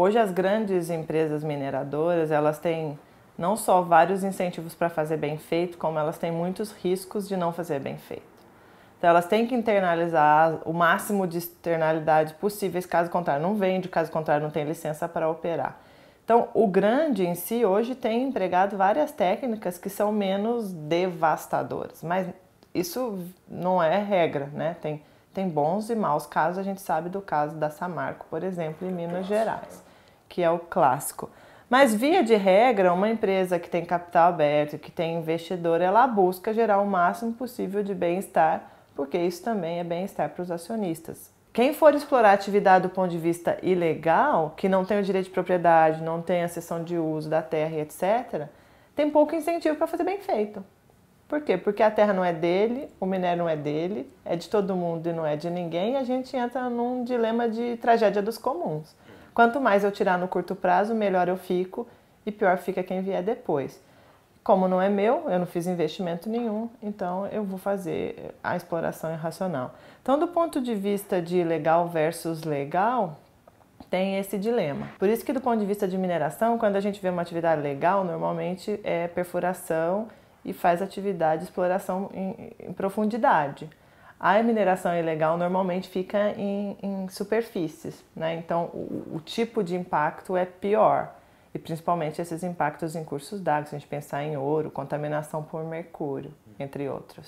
Hoje as grandes empresas mineradoras, elas têm não só vários incentivos para fazer bem feito, como elas têm muitos riscos de não fazer bem feito. Então elas têm que internalizar o máximo de externalidades possíveis, caso contrário não vende, caso contrário não tem licença para operar. Então o grande em si hoje tem empregado várias técnicas que são menos devastadoras, mas isso não é regra, né? Tem, tem bons e maus casos, a gente sabe do caso da Samarco, por exemplo, em Minas Gerais que é o clássico. Mas, via de regra, uma empresa que tem capital aberto, que tem investidor, ela busca gerar o máximo possível de bem-estar, porque isso também é bem-estar para os acionistas. Quem for explorar a atividade do ponto de vista ilegal, que não tem o direito de propriedade, não tem a cessão de uso da terra e etc., tem pouco incentivo para fazer bem feito. Por quê? Porque a terra não é dele, o minério não é dele, é de todo mundo e não é de ninguém, e a gente entra num dilema de tragédia dos comuns. Quanto mais eu tirar no curto prazo, melhor eu fico e pior fica quem vier depois. Como não é meu, eu não fiz investimento nenhum, então eu vou fazer a exploração irracional. Então, do ponto de vista de legal versus legal, tem esse dilema. Por isso que do ponto de vista de mineração, quando a gente vê uma atividade legal, normalmente é perfuração e faz atividade de exploração em, em profundidade. A mineração ilegal normalmente fica em, em superfícies, né? então o, o, tipo de impacto é pior, e principalmente esses impactos em cursos d'água, se a gente pensar em ouro, contaminação por mercúrio, entre outros.